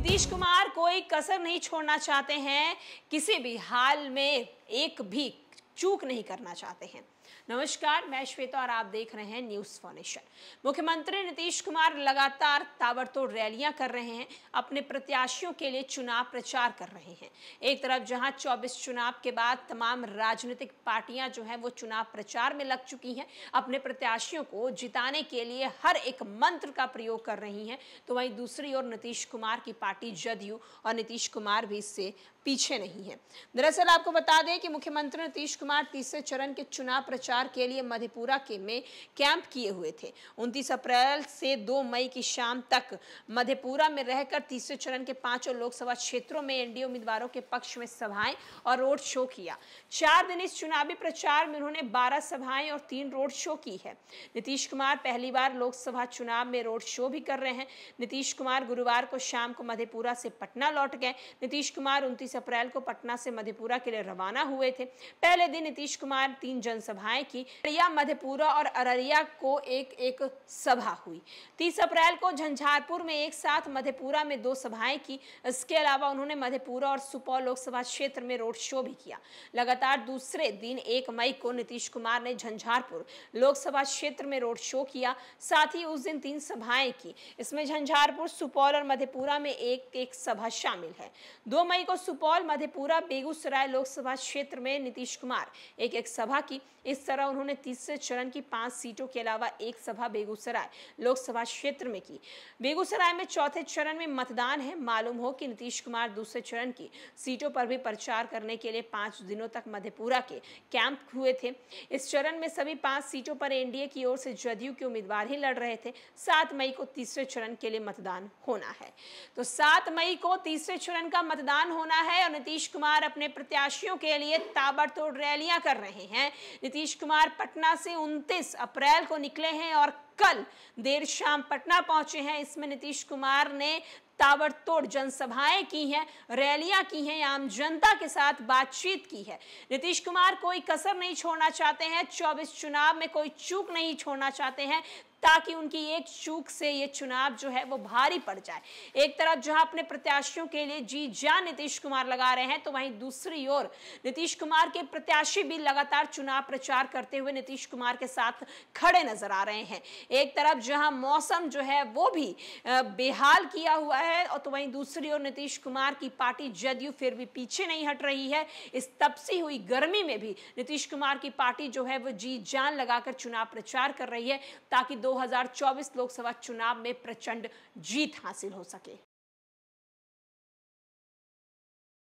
नीतीश कुमार कोई कसर नहीं छोड़ना चाहते हैं किसी भी हाल में एक भी चूक नहीं करना चाहते हैं नमस्कार मैं श्वेता और आप देख रहे हैं न्यूज फाउंडेशन मुख्यमंत्री नीतीश कुमार लगातार ताबड़तोड़ रैलियां कर रहे हैं अपने प्रत्याशियों के लिए चुनाव प्रचार कर रहे हैं एक तरफ जहां 24 चुनाव के बाद तमाम राजनीतिक पार्टियां जो हैं वो चुनाव प्रचार में लग चुकी हैं अपने प्रत्याशियों को जिताने के लिए हर एक मंत्र का प्रयोग कर रही हैं तो वहीं दूसरी ओर नीतीश कुमार की पार्टी जदयू और नीतीश कुमार भी इससे पीछे नहीं है दरअसल आपको बता दें कि मुख्यमंत्री नीतीश कुमार कुमार तीसरे चरण के चुनाव प्रचार के लिए मधेपुरा के में कैंप किए हुए थे उनतीस अप्रैल से दो मई की शाम तक मधेपुरा में रहकर तीसरे चरण के पांचों लोकसभा क्षेत्रों में एनडीए उम्मीदवारों के पक्ष में सभाएं और रोड शो किया चार दिन इस चुनावी प्रचार में उन्होंने बारह सभाएं और तीन रोड शो की है नीतीश कुमार पहली बार लोकसभा चुनाव में रोड शो भी कर रहे हैं नीतीश कुमार गुरुवार को शाम को मधेपुरा से पटना लौट गए नीतीश कुमार उनतीस अप्रैल को पटना से मधेपुरा के लिए रवाना हुए थे पहले यदि नीतीश कुमार तीन जनसभाएं की अरिया मधेपुरा और अररिया को एक एक सभा हुई तीस अप्रैल को झंझारपुर में एक साथ मधेपुरा में दो सभाएं की इसके अलावा उन्होंने मधेपुरा और सुपौल लोकसभा क्षेत्र में रोड शो भी किया लगातार दूसरे दिन एक मई को नीतीश कुमार ने झंझारपुर लोकसभा क्षेत्र में रोड शो किया साथ ही उस दिन तीन सभाएं की इसमें झंझारपुर सुपौल और मधेपुरा में एक एक सभा शामिल है दो मई को सुपौल मधेपुरा बेगूसराय लोकसभा क्षेत्र में नीतीश कुमार बार एक एक सभा की इस तरह उन्होंने तीसरे चरण की पांच सीटों के अलावा एक सभा बेगूसराय लोकसभा क्षेत्र में की बेगूसराय में चौथे चरण में मतदान है मालूम हो कि नीतीश कुमार दूसरे चरण की सीटों पर भी प्रचार करने के लिए पांच दिनों तक मधेपुरा के कैंप हुए थे इस चरण में सभी पांच सीटों पर एनडीए की ओर से जदयू के उम्मीदवार ही लड़ रहे थे सात मई को तीसरे चरण के लिए मतदान होना है तो सात मई को तीसरे चरण का मतदान होना है और नीतीश कुमार अपने प्रत्याशियों के लिए ताबड़तोड़ रैलियां कर रहे हैं नीतीश कुमार पटना से 29 अप्रैल को निकले हैं और कल देर शाम पटना पहुंचे हैं इसमें नीतीश कुमार ने ताबड़तोड़ जनसभाएं की हैं रैलियां की हैं आम जनता के साथ बातचीत की है नीतीश कुमार कोई कसर नहीं छोड़ना चाहते हैं 24 चुनाव में कोई चूक नहीं छोड़ना चाहते हैं ताकि उनकी एक चूक से ये चुनाव जो है वो भारी पड़ जाए एक तरफ जहां अपने प्रत्याशियों के लिए जी जान नीतीश कुमार लगा रहे हैं तो वहीं दूसरी ओर नीतीश कुमार के प्रत्याशी भी लगातार चुनाव प्रचार करते हुए नीतीश कुमार के साथ खड़े नजर आ रहे हैं एक तरफ जहां मौसम जो है वो भी बेहाल किया हुआ है और तो वहीं दूसरी ओर नीतीश कुमार की पार्टी जदयू फिर भी पीछे नहीं हट रही है इस तपसी हुई गर्मी में भी नीतीश कुमार की पार्टी जो है वो जी जान लगाकर चुनाव प्रचार कर रही है ताकि दो 2024 लोकसभा चुनाव में प्रचंड जीत हासिल हो सके